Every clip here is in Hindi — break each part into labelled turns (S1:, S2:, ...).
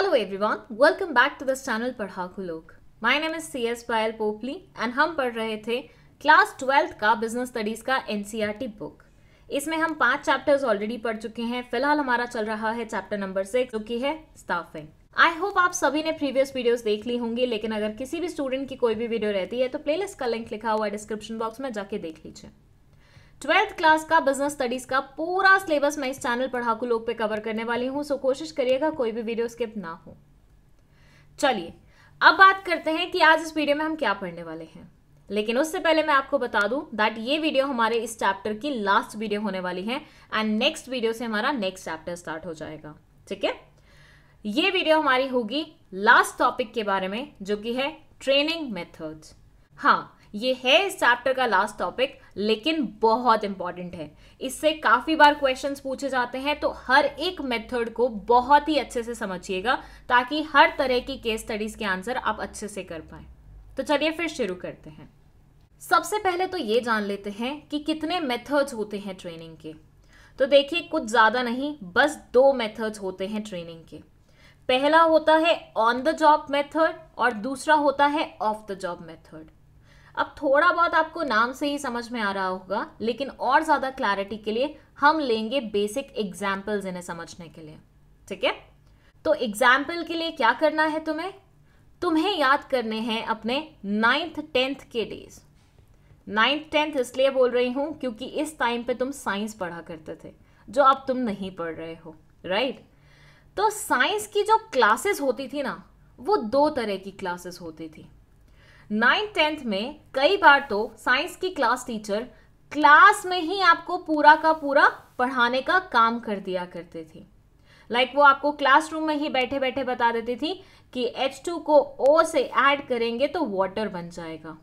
S1: Hello everyone welcome back to this channel Padhaku Log my name is C S Payal Popli and हम पढ़ रहे थे क्लास ट्वेल्थ का बिजनेस स्टडीज़ का एनसीईआरटी बुक इसमें हम पांच चैप्टर्स ऑलरेडी पढ़ चुके हैं फिलहाल हमारा चल रहा है चैप्टर नंबर सिक्स जो की है स्टाफिंग आई होप आप सभी ने प्रीवियस वीडियोस देख ली होंगी लेकिन अगर किसी भी स्टूडेंट की कोई भी वीडियो रहती है तो प्लेलिस्ट का लिंक लिखा हुआ है डिस्क्रिप्शन बॉक्स में जाके देख लीजिए ट्वेल्थ क्लास का बिजनेस स्टडीज का पूरा सिलेबस मैं इस चैनल पढ़ाकू लोग पे कवर करने वाली हूँ सो कोशिश करिएगा कोई भी वीडियो स्किप ना हो चलिए अब बात करते हैं कि आज इस वीडियो में हम क्या पढ़ने वाले हैं लेकिन उससे पहले मैं आपको बता दूं दैट ये वीडियो हमारे इस चैप्टर की लास्ट वीडियो होने वाली है एंड नेक्स्ट वीडियो से हमारा नेक्स्ट चैप्टर स्टार्ट हो जाएगा ठीक है ये वीडियो हमारी होगी लास्ट टॉपिक के बारे में जो कि है ट्रेनिंग मेथड हाँ ये है इस चैप्टर का लास्ट टॉपिक लेकिन बहुत इंपॉर्टेंट है इससे काफ़ी बार क्वेश्चंस पूछे जाते हैं तो हर एक मेथड को बहुत ही अच्छे से समझिएगा ताकि हर तरह की केस स्टडीज़ के आंसर आप अच्छे से कर पाए तो चलिए फिर शुरू करते हैं सबसे पहले तो ये जान लेते हैं कि कितने मेथड्स होते हैं ट्रेनिंग के तो देखिए कुछ ज़्यादा नहीं बस दो मेथड्स होते हैं ट्रेनिंग के पहला होता है ऑन द जॉब मेथड और दूसरा होता है ऑफ द जॉब मेथड अब थोड़ा बहुत आपको नाम से ही समझ में आ रहा होगा लेकिन और ज़्यादा क्लैरिटी के लिए हम लेंगे बेसिक एग्जाम्पल्स इन्हें समझने के लिए ठीक है तो एग्जाम्पल के लिए क्या करना है तुम्हें तुम्हें याद करने हैं अपने नाइन्थ टेंथ के डेज नाइन्थ टेंथ इसलिए बोल रही हूं क्योंकि इस टाइम पे तुम साइंस पढ़ा करते थे जो अब तुम नहीं पढ़ रहे हो राइट right? तो साइंस की जो क्लासेस होती थी ना वो दो तरह की क्लासेस होती थी नाइन्थ टेंथ में कई बार तो साइंस की क्लास टीचर क्लास में ही आपको पूरा का पूरा पढ़ाने का काम कर दिया करती थी लाइक like वो आपको क्लासरूम में ही बैठे बैठे बता देती थी कि H2 को O से ऐड करेंगे तो वाटर बन जाएगा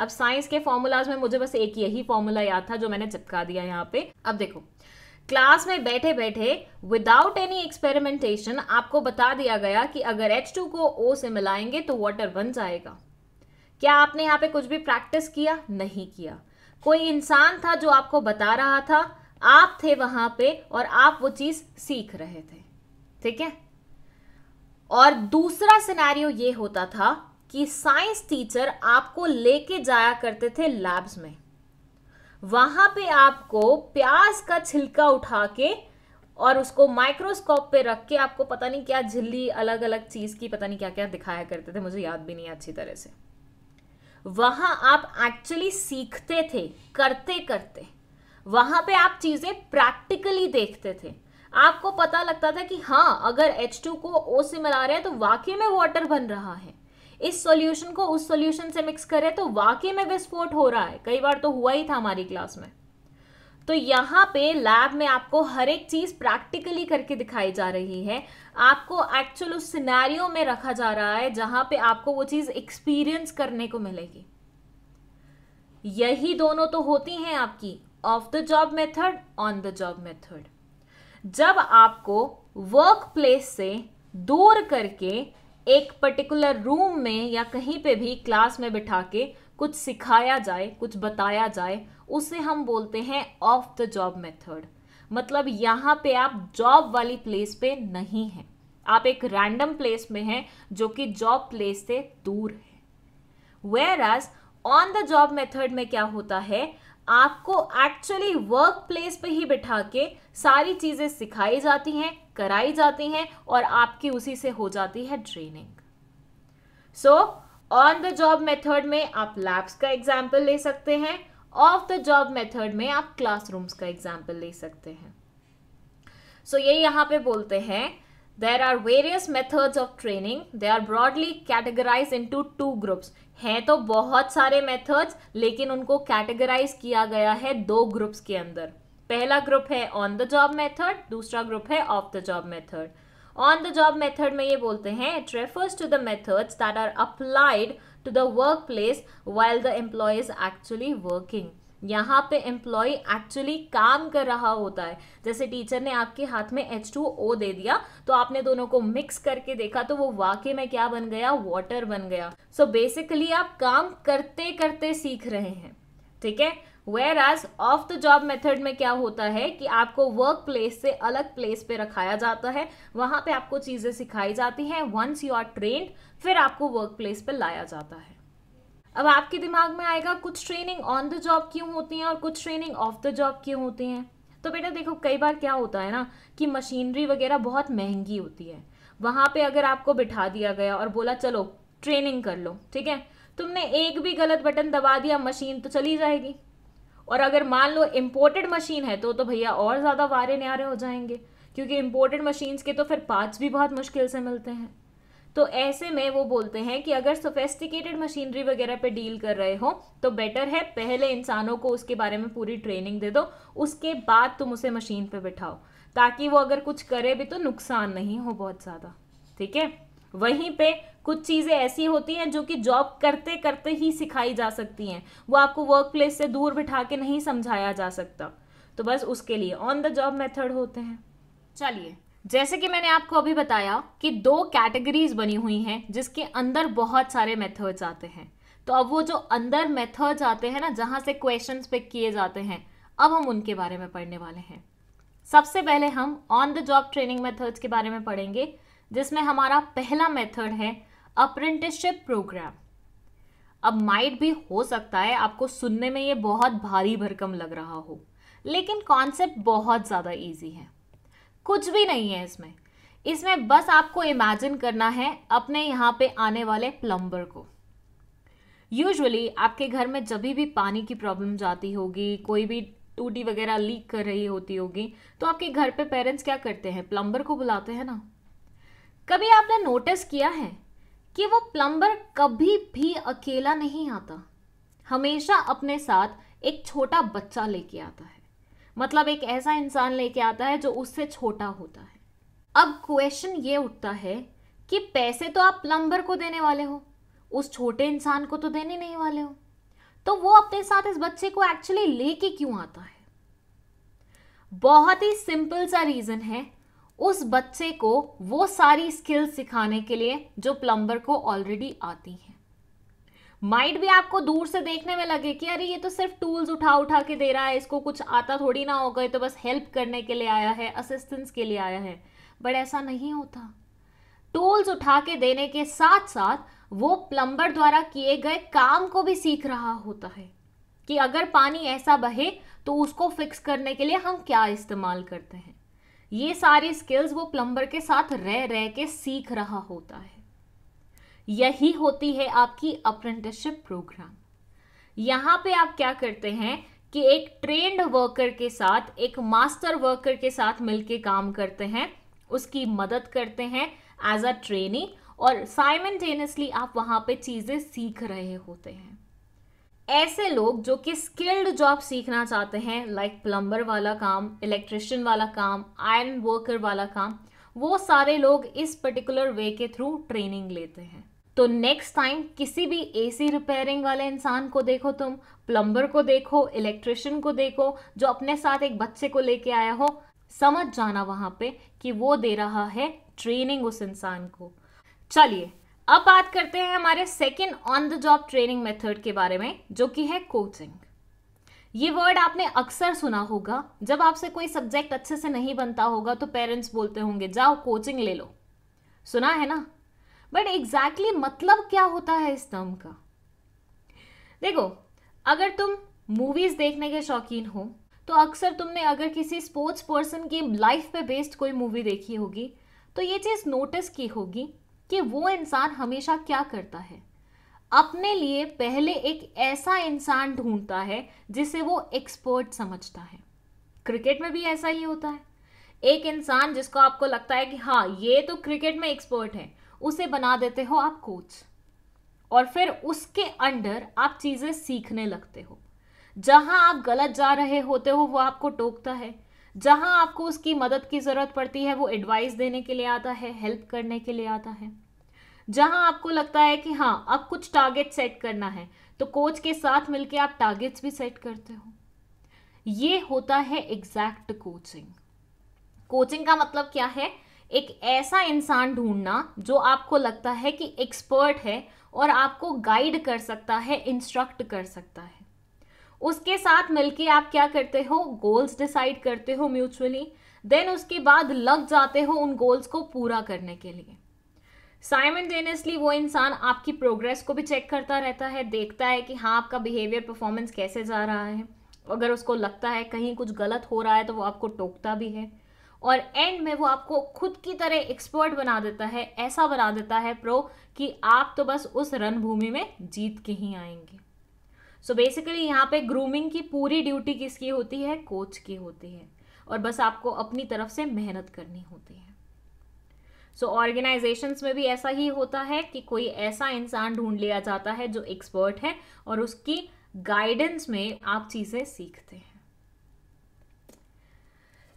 S1: अब साइंस के फॉर्मूलाज में मुझे बस एक यही फॉर्मूला याद था जो मैंने चिपका दिया यहाँ पे अब देखो क्लास में बैठे बैठे विदाउट एनी एक्सपेरिमेंटेशन आपको बता दिया गया कि अगर टू को ओ से मिलाएंगे तो वाटर बन जाएगा क्या आपने यहाँ पे कुछ भी प्रैक्टिस किया नहीं किया कोई इंसान था जो आपको बता रहा था आप थे वहां पे और आप वो चीज सीख रहे थे ठीक है और दूसरा सिनेरियो ये होता था कि साइंस टीचर आपको लेके जाया करते थे लैब्स में वहां पे आपको प्याज का छिलका उठा के और उसको माइक्रोस्कोप पे रख के आपको पता नहीं क्या झिल्ली अलग अलग चीज की पता नहीं क्या क्या दिखाया करते थे मुझे याद भी नहीं अच्छी तरह से वहां आप एक्चुअली सीखते थे करते करते वहां पे आप चीज़ें प्रैक्टिकली देखते थे आपको पता लगता था कि हाँ अगर H2 को O से मिला रहे हैं तो वाकई में वाटर बन रहा है इस सॉल्यूशन को उस सॉल्यूशन से मिक्स करें तो वाकई में विस्फोट हो रहा है कई बार तो हुआ ही था हमारी क्लास में तो यहाँ पे लैब में आपको हर एक चीज़ प्रैक्टिकली करके दिखाई जा रही है आपको एक्चुअल उस सिनेरियो में रखा जा रहा है जहां पे आपको वो चीज़ एक्सपीरियंस करने को मिलेगी यही दोनों तो होती हैं आपकी off the job method on the job method जब आपको वर्क प्लेस से दूर करके एक पर्टिकुलर रूम में या कहीं पे भी क्लास में बिठा के कुछ सिखाया जाए कुछ बताया जाए उसे हम बोलते हैं ऑफ द जॉब मेथड मतलब यहाँ पे आप जॉब वाली प्लेस पे नहीं हैं आप एक रैंडम प्लेस में हैं जो कि जॉब प्लेस से दूर है whereas on the job method में क्या होता है आपको एक्चुअली वर्क प्लेस पे ही बिठा के सारी चीज़ें सिखाई जाती हैं कराई जाती हैं और आपकी उसी से हो जाती है training so on the job method में आप लैब्स का एग्जाम्पल ले सकते हैं ऑफ द जॉब मेथड में आप क्लासरूम्स का एग्जाम्पल ले सकते हैं सो so, ये यहाँ पे बोलते हैं there are various methods of training they are broadly categorise into two groups हैं तो बहुत सारे मेथड्स लेकिन उनको कैटेगराइज किया गया है दो ग्रुप्स के अंदर पहला ग्रुप है ऑन द जॉब मेथड दूसरा ग्रुप है off the job method on the job method में ये बोलते हैं it refers to the methods that are applied to the workplace while the employee is actually working यहाँ पे एम्प्लॉय एक्चुअली काम कर रहा होता है जैसे टीचर ने आपके हाथ में एच टू ओ दे दिया तो आपने दोनों को मिक्स करके देखा तो वो वाकई में क्या बन गया वाटर बन गया सो so बेसिकली आप काम करते करते सीख रहे हैं ठीक है whereas off the job method में क्या होता है कि आपको वर्क प्लेस से अलग प्लेस पे रखाया जाता है वहां पे आपको चीज़ें सिखाई जाती हैं वंस यू आर ट्रेन्ड फिर आपको वर्क प्लेस पे लाया जाता है अब आपके दिमाग में आएगा कुछ ट्रेनिंग ऑन द जॉब क्यों होती हैं और कुछ ट्रेनिंग ऑफ द जॉब क्यों होती हैं तो बेटा देखो कई बार क्या होता है ना कि मशीनरी वगैरह बहुत महंगी होती है वहां पे अगर आपको बिठा दिया गया और बोला चलो ट्रेनिंग कर लो ठीक है तुमने एक भी गलत बटन दबा दिया मशीन तो चली जाएगी और अगर मान लो इम्पोर्टेड मशीन है तो तो भैया और ज़्यादा वारे न्यारे हो जाएंगे क्योंकि इम्पोर्टेड मशीन्स के तो फिर पार्ट्स भी बहुत मुश्किल से मिलते हैं तो ऐसे में वो बोलते हैं कि अगर सोफेस्टिकेटेड मशीनरी वगैरह पे डील कर रहे हो तो बेटर है पहले इंसानों को उसके बारे में पूरी ट्रेनिंग दे दो उसके बाद तुम उसे मशीन पे बिठाओ ताकि वो अगर कुछ करे भी तो नुकसान नहीं हो बहुत ज़्यादा ठीक है वहीं पे कुछ चीज़ें ऐसी होती हैं जो कि जॉब करते करते ही सिखाई जा सकती हैं वो आपको वर्क प्लेस से दूर बिठा के नहीं समझाया जा सकता तो बस उसके लिए ऑन द जॉब मेथड होते हैं चलिए जैसे कि मैंने आपको अभी बताया कि दो कैटेगरीज बनी हुई हैं जिसके अंदर बहुत सारे मेथड्स आते हैं तो अब वो जो अंदर मेथड्स आते हैं ना जहाँ से क्वेश्चन पिक किए जाते हैं अब हम उनके बारे में पढ़ने वाले हैं सबसे पहले हम on the job training methods के बारे में पढ़ेंगे जिसमें हमारा पहला मेथड है अप्रेंटिसशिप प्रोग्राम अब माइट भी हो सकता है आपको सुनने में ये बहुत भारी भरकम लग रहा हो लेकिन कॉन्सेप्ट बहुत ज़्यादा इजी है कुछ भी नहीं है इसमें इसमें बस आपको इमेजिन करना है अपने यहाँ पे आने वाले प्लम्बर को यूजुअली आपके घर में जब भी पानी की प्रॉब्लम जाती होगी कोई भी टूटी वगैरह लीक कर रही होती होगी तो आपके घर पे पेरेंट्स क्या करते हैं प्लम्बर को बुलाते हैं ना कभी आपने नोटिस किया है कि वो प्लम्बर कभी भी अकेला नहीं आता हमेशा अपने साथ एक छोटा बच्चा लेके आता है मतलब एक ऐसा इंसान लेके आता है जो उससे छोटा होता है अब क्वेश्चन ये उठता है कि पैसे तो आप प्लम्बर को देने वाले हो उस छोटे इंसान को तो देने नहीं वाले हो तो वो अपने साथ इस बच्चे को एक्चुअली लेके क्यों आता है बहुत ही सिंपल सा रीजन है उस बच्चे को वो सारी स्किल्स सिखाने के लिए जो प्लम्बर को ऑलरेडी आती हैं माइंड भी आपको दूर से देखने में लगे कि अरे ये तो सिर्फ टूल्स उठा उठा के दे रहा है इसको कुछ आता थोड़ी ना होगा तो बस हेल्प करने के लिए आया है असिस्टेंस के लिए आया है बट ऐसा नहीं होता टूल्स उठा के देने के साथ साथ वो प्लम्बर द्वारा किए गए काम को भी सीख रहा होता है कि अगर पानी ऐसा बहे तो उसको फिक्स करने के लिए हम क्या इस्तेमाल करते हैं ये सारी स्किल्स वो प्लम्बर के साथ रह रह के सीख रहा होता है यही होती है आपकी अप्रेंटिसशिप प्रोग्राम यहां पे आप क्या करते हैं कि एक ट्रेंड वर्कर के साथ एक मास्टर वर्कर के साथ मिलके काम करते हैं उसकी मदद करते हैं एज अ ट्रेनी और साइमेंटेनियसली आप वहां पे चीज़ें सीख रहे होते हैं ऐसे लोग जो कि स्किल्ड जॉब सीखना चाहते हैं लाइक प्लम्बर वाला काम इलेक्ट्रिशियन वाला काम आयरन वर्कर वाला काम वो सारे लोग इस पर्टिकुलर वे के थ्रू ट्रेनिंग लेते हैं तो नेक्स्ट टाइम किसी भी एसी रिपेयरिंग वाले इंसान को देखो तुम प्लम्बर को देखो इलेक्ट्रिशियन को देखो जो अपने साथ एक बच्चे को लेके आया हो समझ जाना वहां पे कि वो दे रहा है ट्रेनिंग उस इंसान को चलिए अब बात करते हैं हमारे second on the job training method के बारे में जो कि है कोचिंग ये वर्ड आपने अक्सर सुना होगा जब आपसे कोई सब्जेक्ट अच्छे से नहीं बनता होगा तो पेरेंट्स बोलते होंगे जाओ कोचिंग ले लो सुना है ना बट एग्जैक्टली exactly मतलब क्या होता है इस टर्म का देखो अगर तुम मूवीज देखने के शौकीन हो तो अक्सर तुमने अगर किसी स्पोर्ट्स पर्सन की लाइफ पे बेस्ड कोई मूवी देखी होगी तो ये चीज़ नोटिस की होगी कि वो इंसान हमेशा क्या करता है अपने लिए पहले एक ऐसा इंसान ढूंढता है जिसे वो एक्सपर्ट समझता है क्रिकेट में भी ऐसा ही होता है एक इंसान जिसको आपको लगता है कि हाँ ये तो क्रिकेट में एक्सपर्ट है उसे बना देते हो आप कोच और फिर उसके अंडर आप चीज़ें सीखने लगते हो जहां आप गलत जा रहे होते हो वो आपको टोकता है जहां आपको उसकी मदद की ज़रूरत पड़ती है वो एडवाइस देने के लिए आता है हेल्प करने के लिए आता है जहां आपको लगता है कि हाँ अब कुछ टारगेट सेट करना है तो कोच के साथ मिलकर आप टारगेट्स भी सेट करते हो ये होता है एग्जैक्ट कोचिंग कोचिंग का मतलब क्या है एक ऐसा इंसान ढूंढना जो आपको लगता है कि एक्सपर्ट है और आपको गाइड कर सकता है इंस्ट्रक्ट कर सकता है उसके साथ मिलके आप क्या करते हो गोल्स डिसाइड करते हो म्यूचुअली देन उसके बाद लग जाते हो उन गोल्स को पूरा करने के लिए साइमल्टेनियसली वो इंसान आपकी प्रोग्रेस को भी चेक करता रहता है देखता है कि हाँ आपका बिहेवियर परफॉर्मेंस कैसे जा रहा है अगर उसको लगता है कहीं कुछ गलत हो रहा है तो वो आपको टोकता भी है और एंड में वो आपको खुद की तरह एक्सपर्ट बना देता है ऐसा बना देता है प्रो कि आप तो बस उस रणभूमि में जीत के ही आएंगे सो बेसिकली यहाँ पे ग्रूमिंग की पूरी ड्यूटी किसकी होती है कोच की होती है और बस आपको अपनी तरफ से मेहनत करनी होती है सो so, ऑर्गेनाइजेशंस में भी ऐसा ही होता है कि कोई ऐसा इंसान ढूंढ लिया जाता है जो एक्सपर्ट है और उसकी गाइडेंस में आप चीज़ें सीखते हैं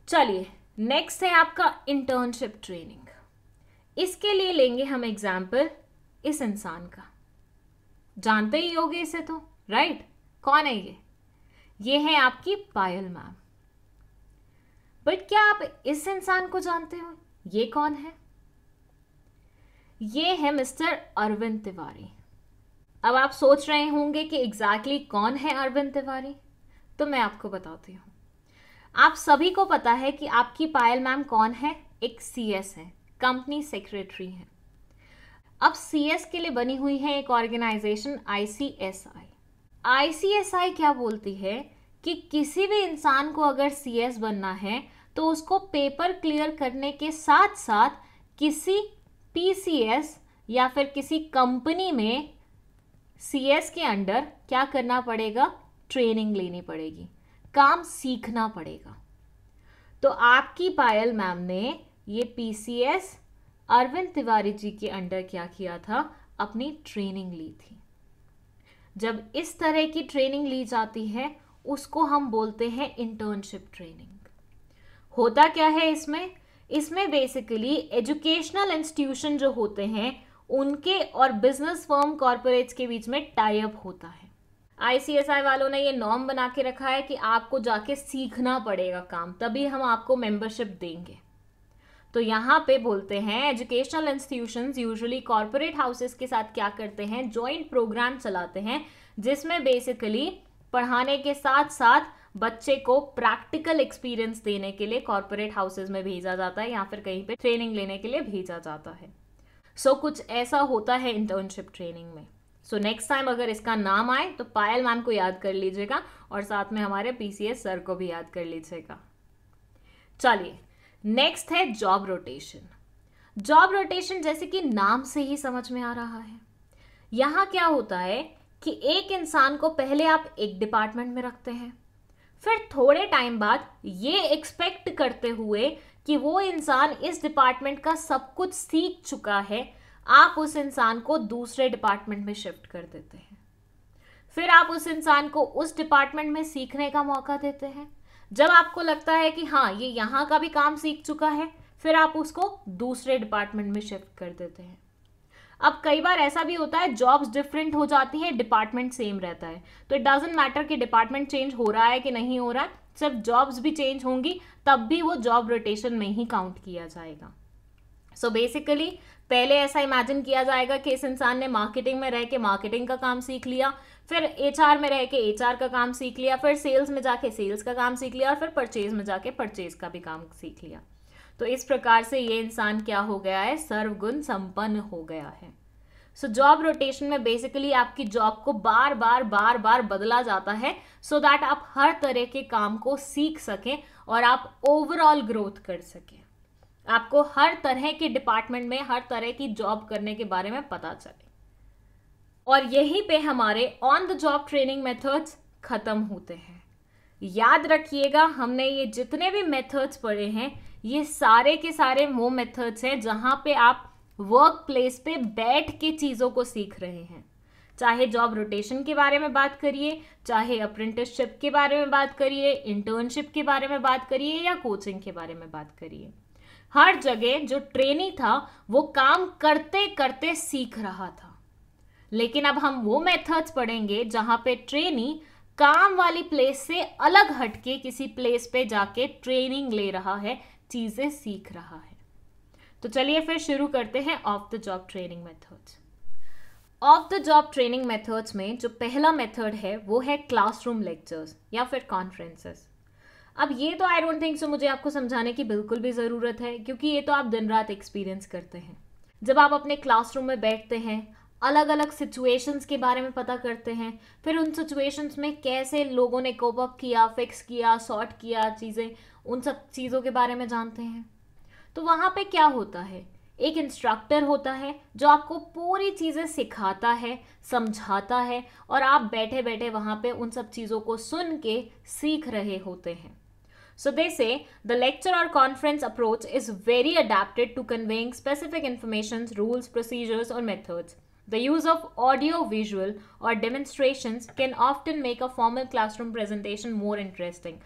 S1: चलिए नेक्स्ट है आपका इंटर्नशिप ट्रेनिंग इसके लिए लेंगे हम एग्जाम्पल इस इंसान का जानते ही होगे इसे तो राइट right? कौन है ये ये है आपकी पायल मैम बट क्या आप इस इंसान को जानते हो ये कौन है ये है मिस्टर अरविंद तिवारी अब आप सोच रहे होंगे कि एग्जैक्टली exactly कौन है अरविंद तिवारी तो मैं आपको बताती हूँ आप सभी को पता है कि आपकी पायल मैम कौन है एक सीएस है कंपनी सेक्रेटरी है अब सीएस के लिए बनी हुई है एक ऑर्गेनाइजेशन आईसीएसआई आईसीएसआई क्या बोलती है कि किसी भी इंसान को अगर सीएस बनना है तो उसको पेपर क्लियर करने के साथ साथ किसी पी या फिर किसी कंपनी में सी के अंडर क्या करना पड़ेगा ट्रेनिंग लेनी पड़ेगी काम सीखना पड़ेगा तो आपकी पायल मैम ने ये पी अरविंद तिवारी जी के अंडर क्या किया था अपनी ट्रेनिंग ली थी जब इस तरह की ट्रेनिंग ली जाती है उसको हम बोलते हैं इंटर्नशिप ट्रेनिंग होता क्या है इसमें इसमें बेसिकली एजुकेशनल इंस्टीट्यूशन जो होते हैं उनके और बिजनेस फर्म कॉरपोरेट्स के बीच में टाइप होता है आईसीएसआई वालों ने ये नॉर्म बना के रखा है कि आपको जाके सीखना पड़ेगा काम तभी हम आपको मेंबरशिप देंगे तो यहाँ पे बोलते हैं educational institution usually corporate houses के साथ क्या करते हैं जॉइंट प्रोग्राम चलाते हैं जिसमें बेसिकली पढ़ाने के साथ साथ बच्चे को प्रैक्टिकल एक्सपीरियंस देने के लिए कॉरपोरेट हाउसेज में भेजा जाता है या फिर कहीं पर ट्रेनिंग लेने के लिए भेजा जाता है सो so, कुछ ऐसा होता है इंटर्नशिप ट्रेनिंग में सो नेक्स्ट टाइम अगर इसका नाम आए तो पायल मैम को याद कर लीजिएगा और साथ में हमारे पीसीएस सर को भी याद कर लीजिएगा चलिए नेक्स्ट है जॉब रोटेशन जॉब रोटेशन जैसे कि नाम से ही समझ में आ रहा है यहां क्या होता है कि एक इंसान को पहले आप एक डिपार्टमेंट में रखते हैं फिर थोड़े टाइम बाद ये एक्सपेक्ट करते हुए कि वो इंसान इस डिपार्टमेंट का सब कुछ सीख चुका है आप उस इंसान को दूसरे डिपार्टमेंट में शिफ्ट कर देते हैं फिर आप उस इंसान को उस डिपार्टमेंट में सीखने का मौका देते हैं जब आपको लगता है कि हाँ ये यहाँ का भी काम सीख चुका है फिर आप उसको दूसरे डिपार्टमेंट में शिफ्ट कर देते हैं अब कई बार ऐसा भी होता है जॉब्स डिफरेंट हो जाती हैं डिपार्टमेंट सेम रहता है तो इट डजेंट मैटर कि डिपार्टमेंट चेंज हो रहा है कि नहीं हो रहा है सिर्फ जॉब्स भी चेंज होंगी तब भी वो जॉब रोटेशन में ही काउंट किया जाएगा सो so बेसिकली पहले ऐसा इमेजिन किया जाएगा कि इस इंसान ने मार्केटिंग में रह के मार्केटिंग का काम सीख लिया फिर आर में रह के एचआर का काम सीख लिया फिर सेल्स में जाके सेल्स का काम सीख लिया और फिर परचेज में जाके परचेज का भी काम सीख लिया तो इस प्रकार से ये इंसान क्या हो गया है सर्वगुण संपन्न हो गया है सो जॉब रोटेशन में बेसिकली आपकी जॉब को बार बार बार बार बदला जाता है सो so दैट आप हर तरह के काम को सीख सकें और आप ओवरऑल ग्रोथ कर सकें आपको हर तरह के डिपार्टमेंट में हर तरह की जॉब करने के बारे में पता चले और यहीं पे हमारे on the job training methods खत्म होते हैं याद रखिएगा हमने ये जितने भी मेथड्स पढ़े हैं ये सारे के सारे वो मेथड्स हैं जहाँ पे आप वर्क प्लेस पे बैठ के चीज़ों को सीख रहे हैं चाहे जॉब रोटेशन के बारे में बात करिए चाहे अप्रेंटिसशिप के बारे में बात करिए इंटर्नशिप के बारे में बात करिए या कोचिंग के बारे में बात करिए हर जगह जो ट्रेनी था वो काम करते करते सीख रहा था लेकिन अब हम वो मेथड्स पढ़ेंगे जहां पे ट्रेनी काम वाली प्लेस से अलग हटके किसी प्लेस पे जाके ट्रेनिंग ले रहा है चीज़ें सीख रहा है तो चलिए फिर शुरू करते हैं off the job training methods off the job training methods में जो पहला मेथड है वो है क्लासरूम लेक्चर्स या फिर कॉन्फ्रेंसेस अब ये तो आई डोंट थिंक सो मुझे आपको समझाने की बिल्कुल भी ज़रूरत है क्योंकि ये तो आप दिन रात एक्सपीरियंस करते हैं जब आप अपने क्लासरूम में बैठते हैं अलग अलग सिचुएशंस के बारे में पता करते हैं फिर उन सिचुएशंस में कैसे लोगों ने कोप अप किया फिक्स किया सॉर्ट किया चीज़ें उन सब चीज़ों के बारे में जानते हैं तो वहाँ पे क्या होता है एक इंस्ट्रक्टर होता है जो आपको पूरी चीज़ें सिखाता है समझाता है और आप बैठे बैठे वहाँ पे उन सब चीज़ों को सुन के सीख रहे होते हैं so they say the lecture और conference approach is very adapted to conveying specific information rules procedures और methods the use of audio visual और demonstration can often make a formal classroom presentation more interesting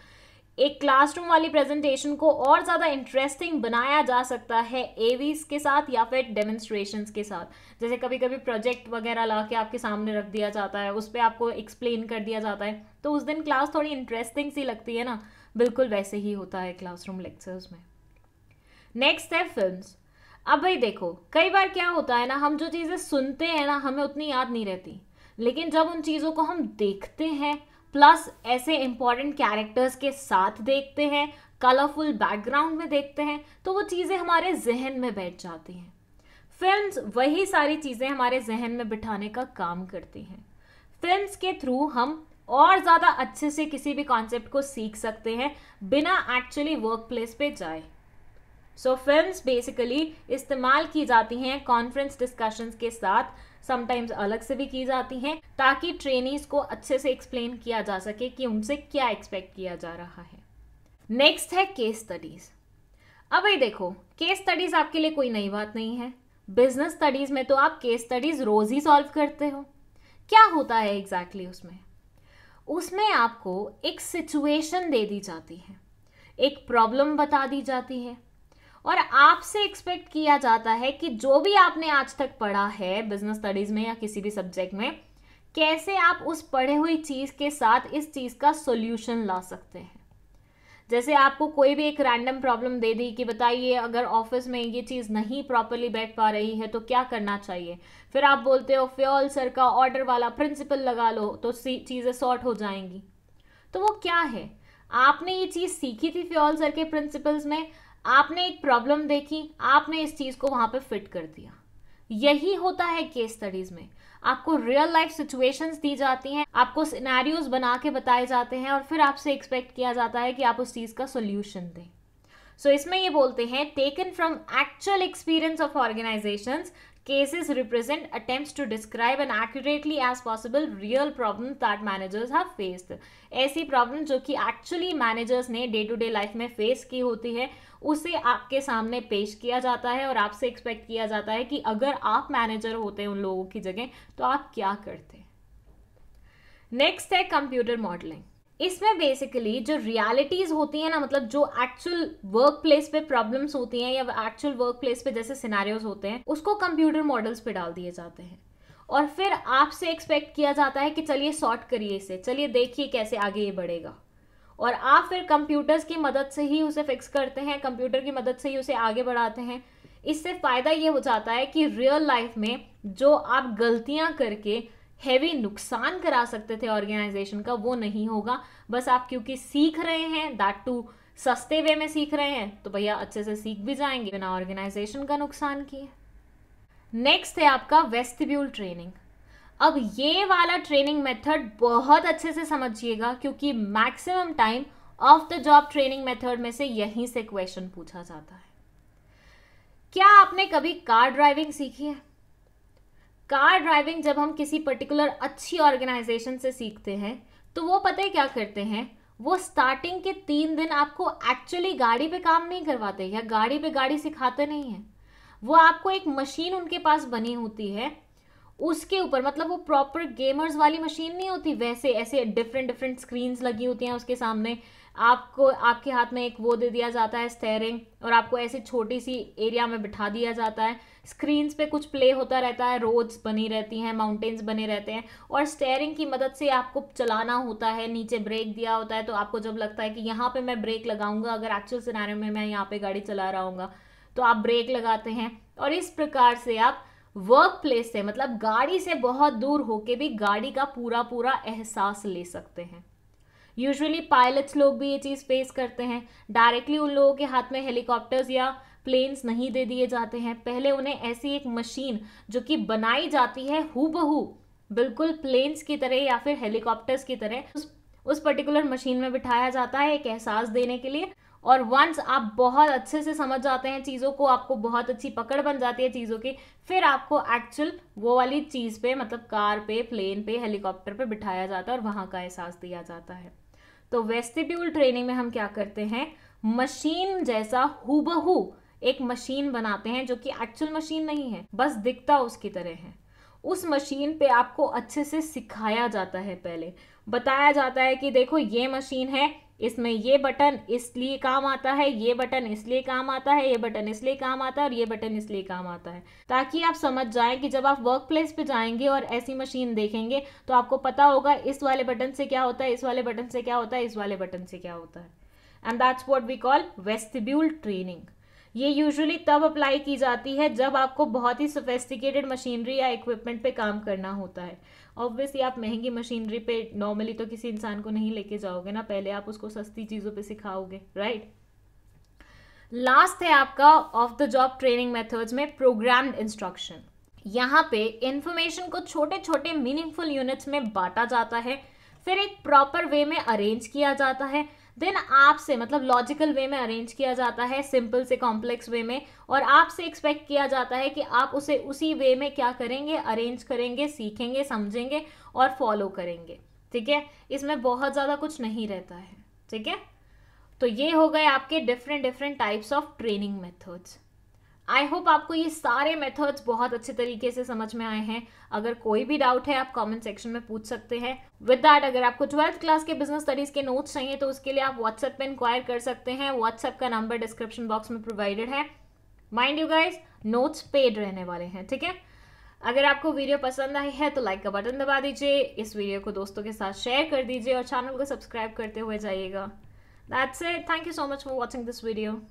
S1: एक क्लासरूम वाली प्रेजेंटेशन को और ज़्यादा इंटरेस्टिंग बनाया जा सकता है एवीज के साथ या फिर डेमोन्स्ट्रेशन के साथ जैसे कभी कभी प्रोजेक्ट वगैरह ला के आपके सामने रख दिया जाता है उस पर आपको एक्सप्लेन कर दिया जाता है तो उस दिन क्लास थोड़ी इंटरेस्टिंग सी लगती है ना बिल्कुल वैसे ही होता है क्लासरूम लेक्चर्स में नेक्स्ट है फिल्म अब भाई देखो कई बार क्या होता है ना हम जो चीज़ें सुनते हैं ना हमें उतनी याद नहीं रहती लेकिन जब उन चीज़ों को हम देखते हैं प्लस ऐसे इंपॉर्टेंट कैरेक्टर्स के साथ देखते हैं कलरफुल बैकग्राउंड में देखते हैं तो वो चीज़ें हमारे जहन में बैठ जाती हैं फिल्म वही सारी चीज़ें हमारे जहन में बिठाने का काम करती हैं फिल्म के थ्रू हम और ज़्यादा अच्छे से किसी भी कॉन्सेप्ट को सीख सकते हैं बिना एक्चुअली वर्क प्लेस पर जाए सो फिल्म बेसिकली इस्तेमाल की जाती हैं कॉन्फ्रेंस डिस्कशंस के साथ समटाइम्स अलग से भी की जाती हैं ताकि ट्रेनिज को अच्छे से एक्सप्लेन किया जा सके कि उनसे क्या एक्सपेक्ट किया जा रहा है नेक्स्ट है केस स्टडीज़ अब भाई देखो केस स्टडीज़ आपके लिए कोई नई बात नहीं है बिजनेस स्टडीज़ में तो आप केस स्टडीज़ रोज़ ही सॉल्व करते हो क्या होता है एग्जैक्टली exactly उसमें उसमें आपको एक सिचुएशन दे दी जाती है एक प्रॉब्लम बता दी जाती है और आपसे एक्सपेक्ट किया जाता है कि जो भी आपने आज तक पढ़ा है बिजनेस स्टडीज़ में या किसी भी सब्जेक्ट में कैसे आप उस पढ़े हुई चीज़ के साथ इस चीज़ का सोल्यूशन ला सकते हैं जैसे आपको कोई भी एक रैंडम प्रॉब्लम दे दी कि बताइए अगर ऑफिस में ये चीज़ नहीं प्रॉपरली बैठ पा रही है तो क्या करना चाहिए फिर आप बोलते हो फ्योल सर का ऑर्डर वाला प्रिंसिपल लगा लो तो चीज़ें सॉर्ट हो जाएंगी तो वो क्या है आपने ये चीज़ सीखी थी फ्योल सर के प्रिंसिपल्स में आपने एक प्रॉब्लम देखी आपने इस चीज़ को वहां पे फिट कर दिया यही होता है केस स्टडीज में आपको रियल लाइफ सिचुएशंस दी जाती हैं आपको सिनेरियोस बना के बताए जाते हैं और फिर आपसे एक्सपेक्ट किया जाता है कि आप उस चीज़ का सोल्यूशन दें सो so, इसमें ये बोलते हैं taken from actual experience of organisations Cases represent attempts to describe and accurately as possible real problems that managers have faced. ऐसी problem जो कि actually managers ने day to day life में face की होती है उसे आपके सामने पेश किया जाता है और आपसे expect किया जाता है कि अगर आप manager होते उन लोगों की जगह तो आप क्या करते नेक्स्ट है कंप्यूटर मॉडलिंग इसमें बेसिकली जो रियलिटीज होती है ना मतलब जो एक्चुअल वर्क प्लेस पे प्रॉब्लम्स होती हैं या एक्चुअल वर्क प्लेस पे जैसे सिनारियोज होते हैं उसको कंप्यूटर मॉडल्स पे डाल दिए जाते हैं और फिर आपसे एक्सपेक्ट किया जाता है कि चलिए सॉर्ट करिए इसे चलिए देखिए कैसे आगे ये बढ़ेगा और आप फिर कंप्यूटर्स की मदद से ही उसे फिक्स करते हैं कंप्यूटर की मदद से ही उसे आगे बढ़ाते हैं इससे फ़ायदा ये हो जाता है कि रियल लाइफ में जो आप गलतियाँ करके हैवी नुकसान करा सकते थे ऑर्गेनाइजेशन का वो नहीं होगा बस आप क्योंकि सीख रहे हैं दैट टू सस्ते वे में सीख रहे हैं तो भैया अच्छे से सीख भी जाएंगे बिना ऑर्गेनाइजेशन का नुकसान किए नेक्स्ट है आपका वेस्टिब्यूल ट्रेनिंग अब ये वाला ट्रेनिंग मेथड बहुत अच्छे से समझिएगा क्योंकि maximum time off the job training method में से यहीं से क्वेश्चन पूछा जाता है क्या आपने कभी कार ड्राइविंग सीखी है कार ड्राइविंग जब हम किसी पर्टिकुलर अच्छी ऑर्गेनाइजेशन से सीखते हैं तो वो पता है क्या करते हैं वो स्टार्टिंग के तीन दिन आपको एक्चुअली गाड़ी पे काम नहीं करवाते या गाड़ी पे गाड़ी सिखाते नहीं है वो आपको एक मशीन उनके पास बनी होती है उसके ऊपर मतलब वो प्रॉपर गेमर्स वाली मशीन नहीं होती वैसे ऐसे डिफरेंट डिफरेंट स्क्रीन्स लगी होती हैं उसके सामने आपको आपके हाथ में एक वो दे दिया जाता है स्टेयरिंग और आपको ऐसे छोटी सी एरिया में बिठा दिया जाता है स्क्रीन्स पे कुछ प्ले होता रहता है रोड्स बनी रहती हैं माउंटेन्स बने रहते हैं और स्टेयरिंग की मदद से आपको चलाना होता है नीचे ब्रेक दिया होता है तो आपको जब लगता है कि यहाँ पे मैं ब्रेक लगाऊंगा अगर एक्चुअल सिनारे में मैं यहाँ पे गाड़ी चला रहा हूँ तो आप ब्रेक लगाते हैं और इस प्रकार से आप वर्क प्लेस से मतलब गाड़ी से बहुत दूर होके भी गाड़ी का पूरा पूरा एहसास ले सकते हैं यूजुअली पायलट्स लोग भी ये चीज़ फेस करते हैं डायरेक्टली उन लोगों के हाथ में हेलीकॉप्टर्स या प्लेन्स नहीं दे दिए जाते हैं पहले उन्हें ऐसी एक मशीन जो कि बनाई जाती है हु बहू बिल्कुल प्लेन्स की तरह या फिर हेलीकॉप्टर्स की तरह उस उस पर्टिकुलर मशीन में बिठाया जाता है एक एहसास देने के लिए और वंस आप बहुत अच्छे से समझ जाते हैं चीज़ों को आपको बहुत अच्छी पकड़ बन जाती है चीज़ों की फिर आपको एक्चुअल वो वाली चीज़ पे मतलब कार पे प्लेन पे हेलीकॉप्टर पे बिठाया जाता है और वहाँ का एहसास दिया जाता है तो वेस्टिब्यूल ट्रेनिंग में हम क्या करते हैं मशीन जैसा हुबहू एक मशीन बनाते हैं जो कि एक्चुअल मशीन नहीं है बस दिखता उसकी तरह है उस मशीन पे आपको अच्छे से सिखाया जाता है पहले बताया जाता है कि देखो ये मशीन है इसमें ये बटन इसलिए काम आता है ये बटन इसलिए काम आता है ये बटन इसलिए काम आता है और ये बटन इसलिए काम आता है ताकि आप समझ जाएं कि जब आप वर्क प्लेस पर जाएंगे और ऐसी मशीन देखेंगे तो आपको पता होगा इस वाले बटन से क्या होता है इस वाले बटन से क्या होता है इस वाले बटन से क्या होता है and that's what we call vestibule training ये यूजुअली तब अप्लाई की जाती है जब आपको बहुत ही सोफेस्टिकेटेड मशीनरी या इक्विपमेंट पे काम करना होता है ऑब्वियसली आप महंगी मशीनरी पे नॉर्मली तो किसी इंसान को नहीं लेके जाओगे ना पहले आप उसको सस्ती चीज़ों पे सिखाओगे राइट लास्ट है आपका off the job training methods में प्रोग्राम इंस्ट्रक्शन यहाँ पे इंफॉर्मेशन को छोटे छोटे मीनिंगफुल यूनिट्स में बांटा जाता है फिर एक प्रॉपर वे में अरेंज किया जाता है देन आपसे मतलब लॉजिकल वे में अरेंज किया जाता है सिंपल से कॉम्प्लेक्स वे में और आपसे एक्सपेक्ट किया जाता है कि आप उसे उसी वे में क्या करेंगे अरेंज करेंगे सीखेंगे समझेंगे और फॉलो करेंगे ठीक है इसमें बहुत ज़्यादा कुछ नहीं रहता है ठीक है तो ये हो गए आपके different different types of training methods I hope आपको ये सारे मेथड्स बहुत अच्छे तरीके से समझ में आए हैं अगर कोई भी डाउट है आप कमेंट सेक्शन में पूछ सकते हैं विद डैट अगर आपको ट्वेल्थ क्लास के बिजनेस स्टडीज के नोट्स चाहिए तो उसके लिए आप व्हाट्सएप पे इंक्वायर कर सकते हैं व्हाट्सएप का नंबर डिस्क्रिप्शन बॉक्स में प्रोवाइडेड है mind you guys notes paid रहने वाले हैं ठीक है अगर आपको वीडियो पसंद आई है तो लाइक का बटन दबा दीजिए इस वीडियो को दोस्तों के साथ शेयर कर दीजिए और चैनल को सब्सक्राइब करते हुए जाइएगा that's a thank you so much for watching this video